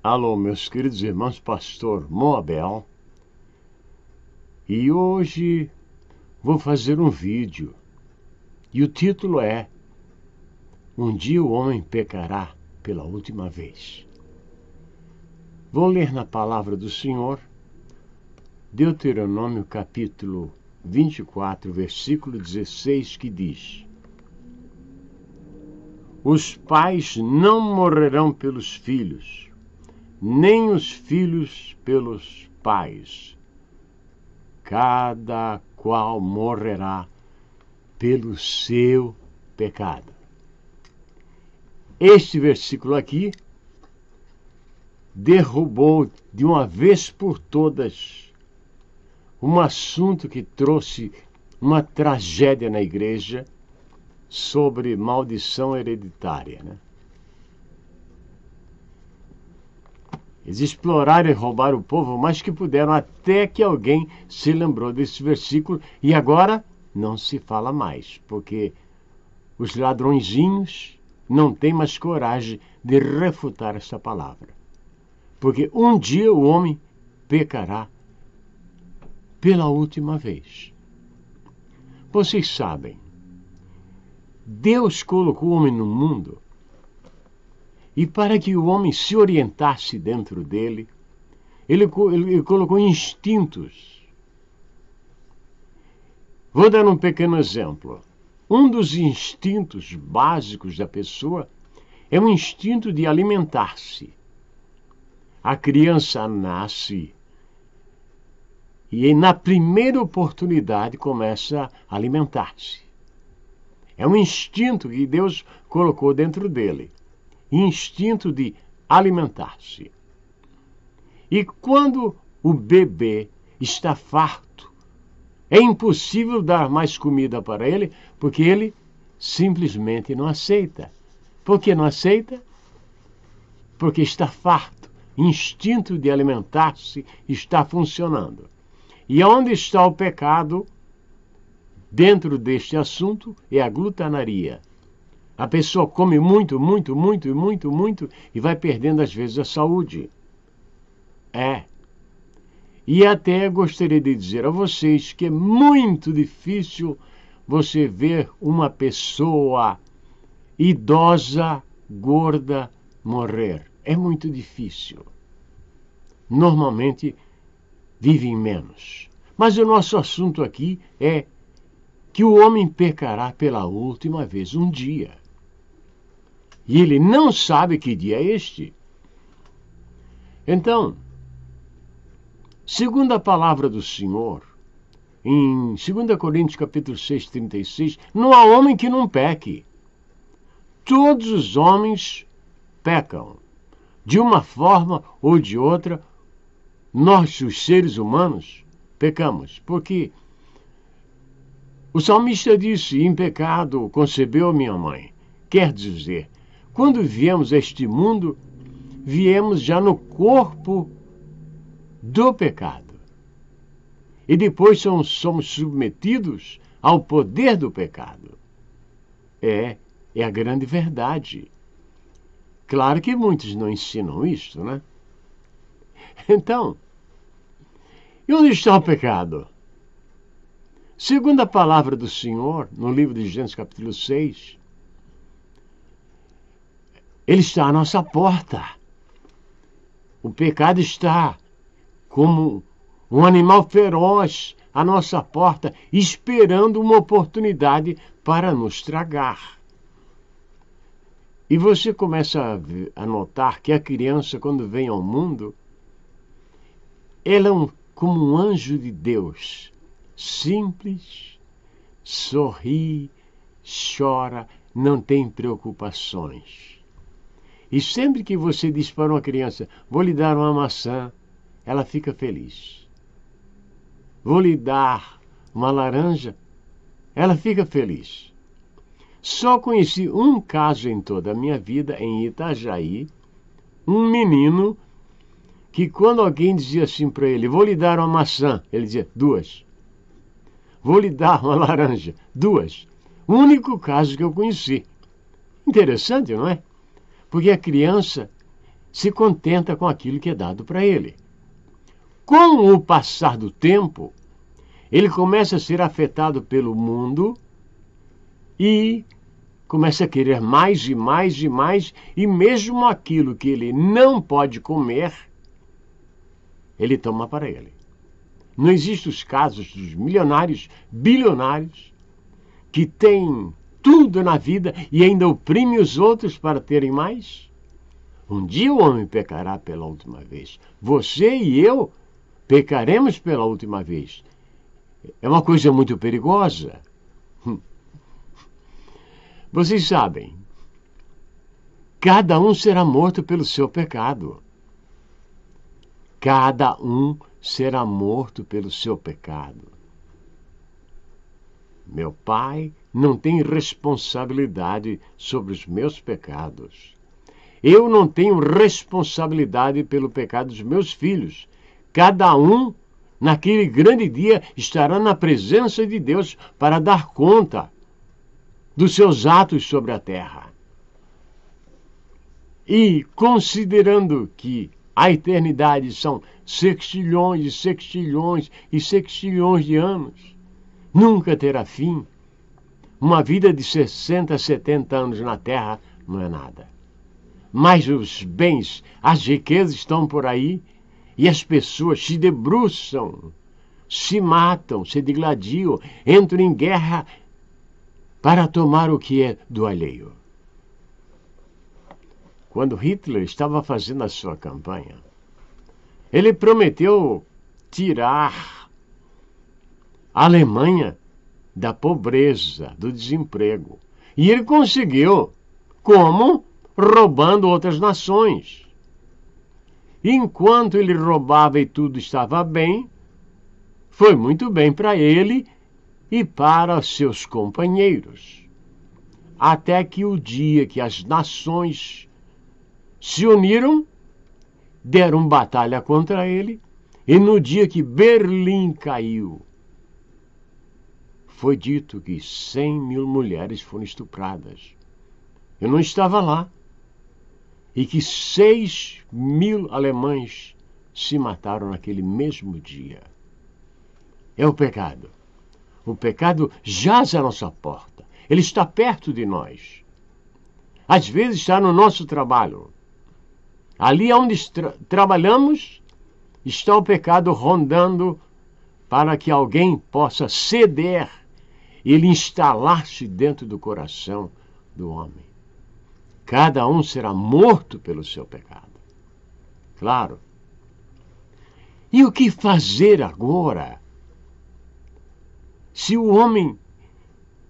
Alô, meus queridos irmãos, pastor Moabel. E hoje vou fazer um vídeo. E o título é Um dia o homem pecará pela última vez. Vou ler na palavra do Senhor Deuteronômio capítulo 24, versículo 16, que diz: Os pais não morrerão pelos filhos nem os filhos pelos pais. Cada qual morrerá pelo seu pecado. Este versículo aqui derrubou de uma vez por todas um assunto que trouxe uma tragédia na igreja sobre maldição hereditária. Né? Eles exploraram e roubaram o povo mais que puderam, até que alguém se lembrou desse versículo e agora não se fala mais, porque os ladrõezinhos não têm mais coragem de refutar essa palavra. Porque um dia o homem pecará pela última vez. Vocês sabem, Deus colocou o homem no mundo e para que o homem se orientasse dentro dele, ele, ele colocou instintos. Vou dar um pequeno exemplo. Um dos instintos básicos da pessoa é o instinto de alimentar-se. A criança nasce e, na primeira oportunidade, começa a alimentar-se. É um instinto que Deus colocou dentro dele instinto de alimentar-se. E quando o bebê está farto, é impossível dar mais comida para ele, porque ele simplesmente não aceita. Por que não aceita? Porque está farto. Instinto de alimentar-se está funcionando. E onde está o pecado dentro deste assunto é a glutanaria, a pessoa come muito, muito, muito, muito, muito e vai perdendo às vezes a saúde. É. E até gostaria de dizer a vocês que é muito difícil você ver uma pessoa idosa, gorda, morrer. É muito difícil. Normalmente vivem menos. Mas o nosso assunto aqui é que o homem pecará pela última vez um dia. E ele não sabe que dia é este. Então, segundo a palavra do Senhor, em 2 Coríntios capítulo 6, 36, não há homem que não peque. Todos os homens pecam. De uma forma ou de outra, nós, os seres humanos, pecamos. Porque o salmista disse: Em pecado concebeu minha mãe. Quer dizer, quando viemos a este mundo, viemos já no corpo do pecado. E depois somos, somos submetidos ao poder do pecado. É, é a grande verdade. Claro que muitos não ensinam isso, né? Então, e onde está o pecado? Segundo a palavra do Senhor, no livro de Gênesis capítulo 6, ele está à nossa porta. O pecado está como um animal feroz à nossa porta, esperando uma oportunidade para nos tragar. E você começa a notar que a criança, quando vem ao mundo, ela é um, como um anjo de Deus, simples, sorri, chora, não tem preocupações. E sempre que você diz para uma criança, vou lhe dar uma maçã, ela fica feliz. Vou lhe dar uma laranja, ela fica feliz. Só conheci um caso em toda a minha vida, em Itajaí, um menino que quando alguém dizia assim para ele, vou lhe dar uma maçã, ele dizia, duas. Vou lhe dar uma laranja, duas. O único caso que eu conheci. Interessante, não é? porque a criança se contenta com aquilo que é dado para ele. Com o passar do tempo, ele começa a ser afetado pelo mundo e começa a querer mais e mais e mais, e mesmo aquilo que ele não pode comer, ele toma para ele. Não existem os casos dos milionários, bilionários, que têm tudo na vida e ainda oprime os outros para terem mais? Um dia o homem pecará pela última vez. Você e eu pecaremos pela última vez. É uma coisa muito perigosa. Vocês sabem, cada um será morto pelo seu pecado. Cada um será morto pelo seu pecado. Meu pai não tem responsabilidade sobre os meus pecados. Eu não tenho responsabilidade pelo pecado dos meus filhos. Cada um, naquele grande dia, estará na presença de Deus para dar conta dos seus atos sobre a terra. E considerando que a eternidade são sextilhões e sextilhões e sextilhões de anos, nunca terá fim. Uma vida de 60, 70 anos na Terra não é nada. Mas os bens, as riquezas estão por aí e as pessoas se debruçam, se matam, se digladiam, entram em guerra para tomar o que é do alheio. Quando Hitler estava fazendo a sua campanha, ele prometeu tirar a Alemanha da pobreza, do desemprego. E ele conseguiu. Como? Roubando outras nações. Enquanto ele roubava e tudo estava bem, foi muito bem para ele e para seus companheiros. Até que o dia que as nações se uniram, deram batalha contra ele, e no dia que Berlim caiu, foi dito que 100 mil mulheres foram estupradas. Eu não estava lá. E que 6 mil alemães se mataram naquele mesmo dia. É o pecado. O pecado jaz à nossa porta. Ele está perto de nós. Às vezes está no nosso trabalho. Ali onde tra trabalhamos, está o pecado rondando para que alguém possa ceder ele instalar-se dentro do coração do homem. Cada um será morto pelo seu pecado. Claro. E o que fazer agora? Se o homem,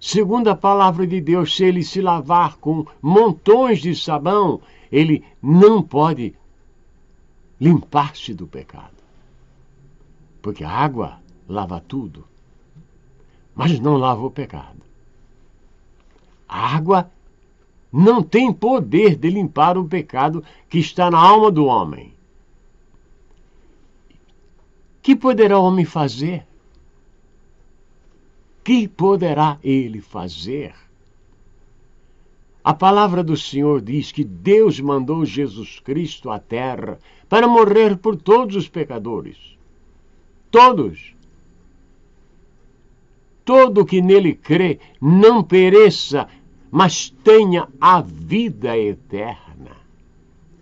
segundo a palavra de Deus, se ele se lavar com montões de sabão, ele não pode limpar-se do pecado. Porque a água lava tudo mas não lava o pecado. A água não tem poder de limpar o pecado que está na alma do homem. Que poderá o homem fazer? Que poderá ele fazer? A palavra do Senhor diz que Deus mandou Jesus Cristo à terra para morrer por todos os pecadores. Todos todo que nele crê não pereça, mas tenha a vida eterna.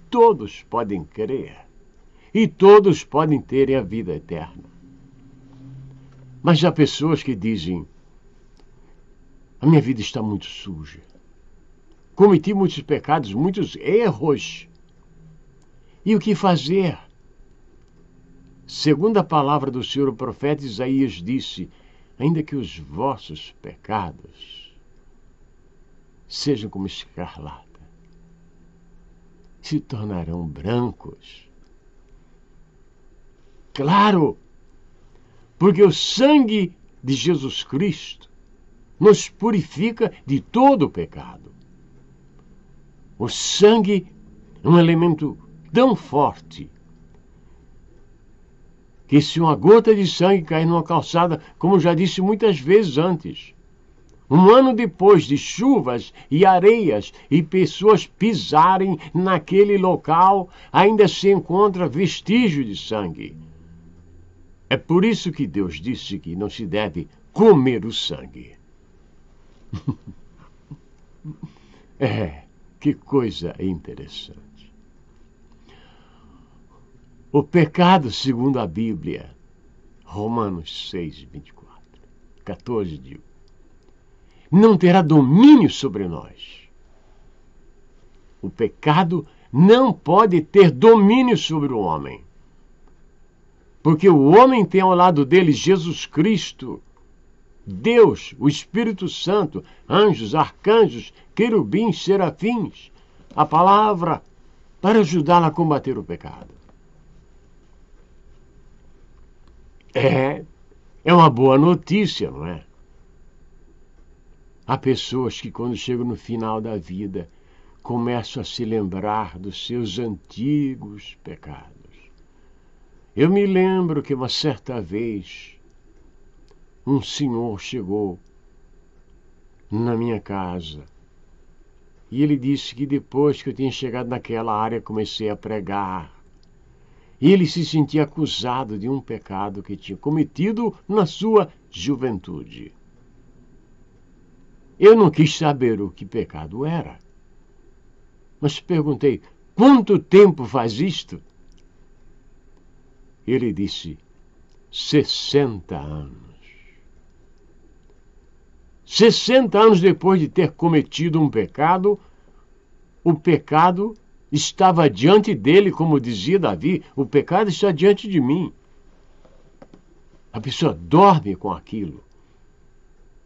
Todos podem crer e todos podem ter a vida eterna. Mas há pessoas que dizem: a minha vida está muito suja, cometi muitos pecados, muitos erros. E o que fazer? Segundo a palavra do Senhor, o profeta Isaías disse: ainda que os vossos pecados sejam como escarlata, se tornarão brancos. Claro, porque o sangue de Jesus Cristo nos purifica de todo o pecado. O sangue é um elemento tão forte que se uma gota de sangue cair numa calçada, como já disse muitas vezes antes, um ano depois de chuvas e areias e pessoas pisarem naquele local, ainda se encontra vestígio de sangue. É por isso que Deus disse que não se deve comer o sangue. é, que coisa interessante o pecado segundo a Bíblia. Romanos 6, 24. 14, digo. Não terá domínio sobre nós. O pecado não pode ter domínio sobre o homem. Porque o homem tem ao lado dele Jesus Cristo, Deus, o Espírito Santo, anjos, arcanjos, querubins, serafins, a palavra, para ajudá lo a combater o pecado. É, é uma boa notícia, não é? Há pessoas que, quando chegam no final da vida, começam a se lembrar dos seus antigos pecados. Eu me lembro que uma certa vez um senhor chegou na minha casa e ele disse que depois que eu tinha chegado naquela área comecei a pregar ele se sentia acusado de um pecado que tinha cometido na sua juventude. Eu não quis saber o que pecado era, mas perguntei: quanto tempo faz isto? Ele disse: 60 anos. 60 anos depois de ter cometido um pecado, o pecado estava diante dele, como dizia Davi: o pecado está diante de mim. A pessoa dorme com aquilo,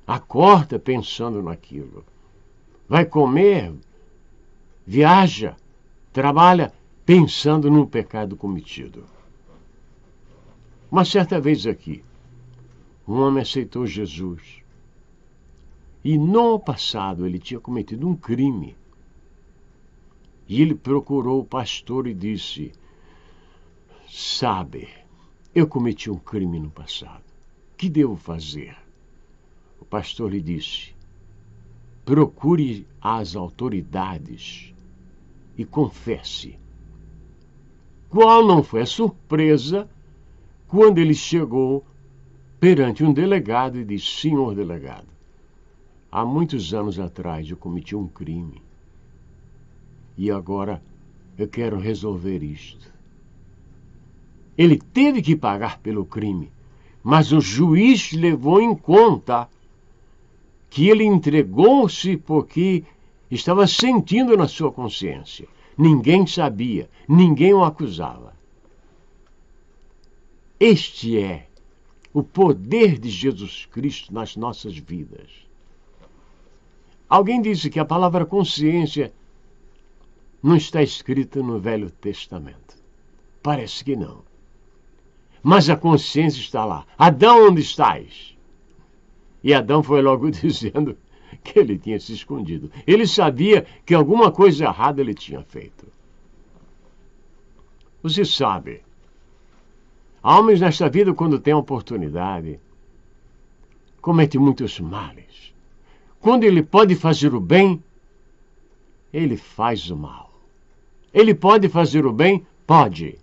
acorda pensando naquilo, vai comer, viaja, trabalha pensando no pecado cometido. Uma certa vez aqui, um homem aceitou Jesus. E no passado ele tinha cometido um crime e ele procurou o pastor e disse: Sabe, eu cometi um crime no passado. Que devo fazer? O pastor lhe disse: Procure as autoridades e confesse. Qual não foi a surpresa quando ele chegou perante um delegado e disse: Senhor delegado, há muitos anos atrás eu cometi um crime e agora eu quero resolver isto. Ele teve que pagar pelo crime, mas o juiz levou em conta que ele entregou-se porque estava sentindo na sua consciência. Ninguém sabia, ninguém o acusava. Este é o poder de Jesus Cristo nas nossas vidas. Alguém disse que a palavra consciência não está escrita no Velho Testamento. Parece que não. Mas a consciência está lá. Adão, onde estás? E Adão foi logo dizendo que ele tinha se escondido. Ele sabia que alguma coisa errada ele tinha feito. Você sabe, homens nesta vida, quando têm oportunidade, cometem muitos males. Quando ele pode fazer o bem, ele faz o mal. Ele pode fazer o bem? Pode.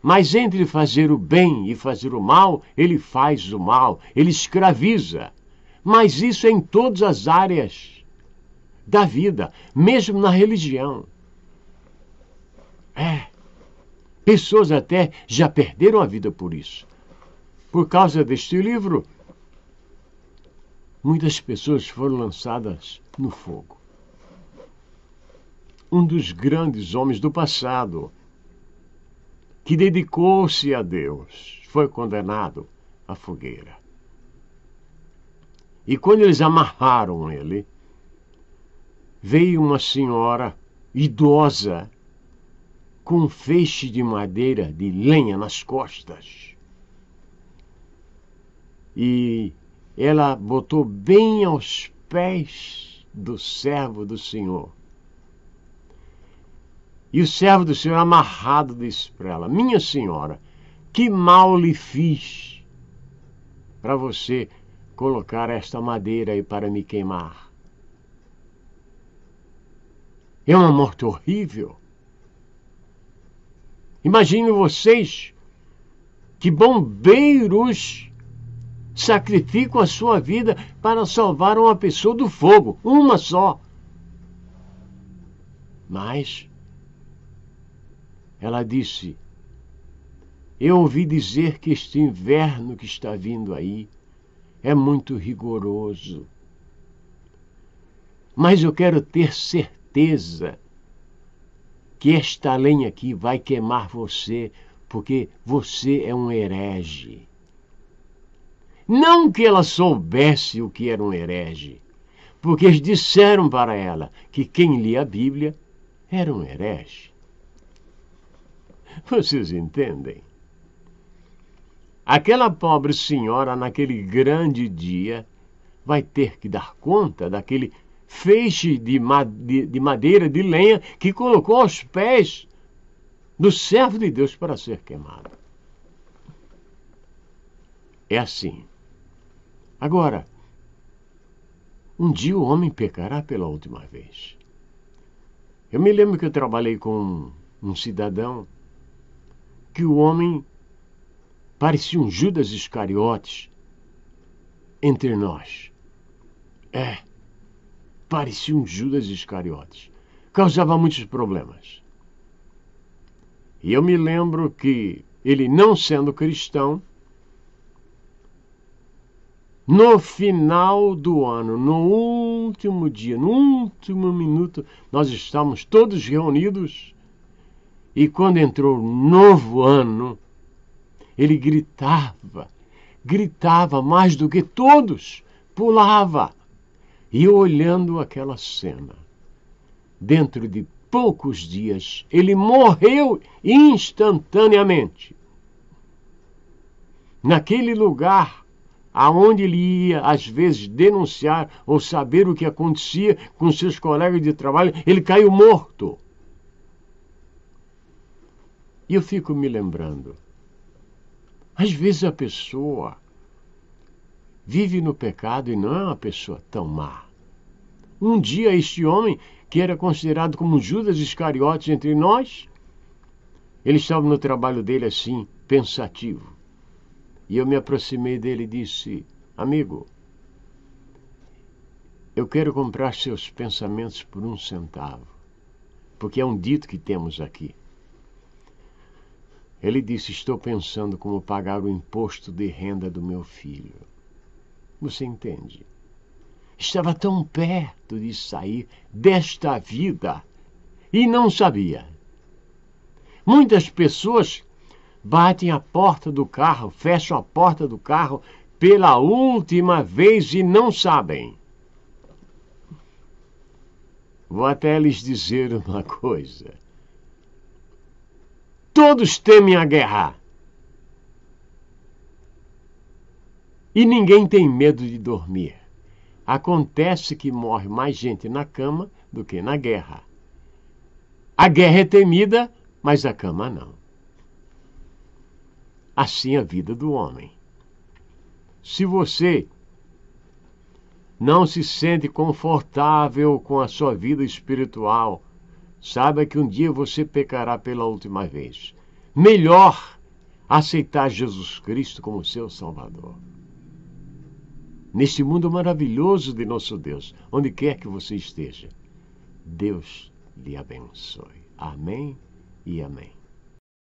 Mas entre fazer o bem e fazer o mal, ele faz o mal, ele escraviza. Mas isso é em todas as áreas da vida, mesmo na religião. É. Pessoas até já perderam a vida por isso. Por causa deste livro, muitas pessoas foram lançadas no fogo um dos grandes homens do passado, que dedicou-se a Deus, foi condenado à fogueira. E quando eles amarraram ele, veio uma senhora idosa com um feixe de madeira de lenha nas costas. E ela botou bem aos pés do servo do Senhor e o servo do Senhor, amarrado, disse para ela: Minha senhora, que mal lhe fiz para você colocar esta madeira aí para me queimar? É uma morte horrível. imagino vocês que bombeiros sacrificam a sua vida para salvar uma pessoa do fogo, uma só. Mas ela disse: Eu ouvi dizer que este inverno que está vindo aí é muito rigoroso. Mas eu quero ter certeza que esta lenha aqui vai queimar você, porque você é um herege. Não que ela soubesse o que era um herege, porque eles disseram para ela que quem lia a Bíblia era um herege. Vocês entendem? Aquela pobre senhora, naquele grande dia, vai ter que dar conta daquele feixe de, madeira, de lenha, que colocou aos pés do servo de Deus para ser queimado. É assim. Agora, um dia o homem pecará pela última vez. Eu me lembro que eu trabalhei com um cidadão que o homem parecia um Judas Iscariotes entre nós. É, parecia um Judas Iscariotes. Causava muitos problemas. E eu me lembro que ele, não sendo cristão, no final do ano, no último dia, no último minuto, nós estávamos todos reunidos e quando entrou o novo ano, ele gritava, gritava mais do que todos, pulava. E olhando aquela cena, dentro de poucos dias, ele morreu instantaneamente. Naquele lugar aonde ele ia, às vezes, denunciar ou saber o que acontecia com seus colegas de trabalho, ele caiu morto. E eu fico me lembrando. Às vezes a pessoa vive no pecado e não é uma pessoa tão má. Um dia este homem, que era considerado como Judas Iscariotes entre nós, ele estava no trabalho dele assim, pensativo. E eu me aproximei dele e disse: Amigo, eu quero comprar seus pensamentos por um centavo, porque é um dito que temos aqui. Ele disse: Estou pensando como pagar o imposto de renda do meu filho. Você entende? Estava tão perto de sair desta vida e não sabia. Muitas pessoas batem a porta do carro, fecham a porta do carro pela última vez e não sabem. Vou até lhes dizer uma coisa. Todos temem a guerra. E ninguém tem medo de dormir. Acontece que morre mais gente na cama do que na guerra. A guerra é temida, mas a cama não. Assim é a vida do homem. Se você não se sente confortável com a sua vida espiritual, Saiba que um dia você pecará pela última vez. Melhor aceitar Jesus Cristo como seu Salvador. Neste mundo maravilhoso de nosso Deus, onde quer que você esteja, Deus lhe abençoe. Amém e amém.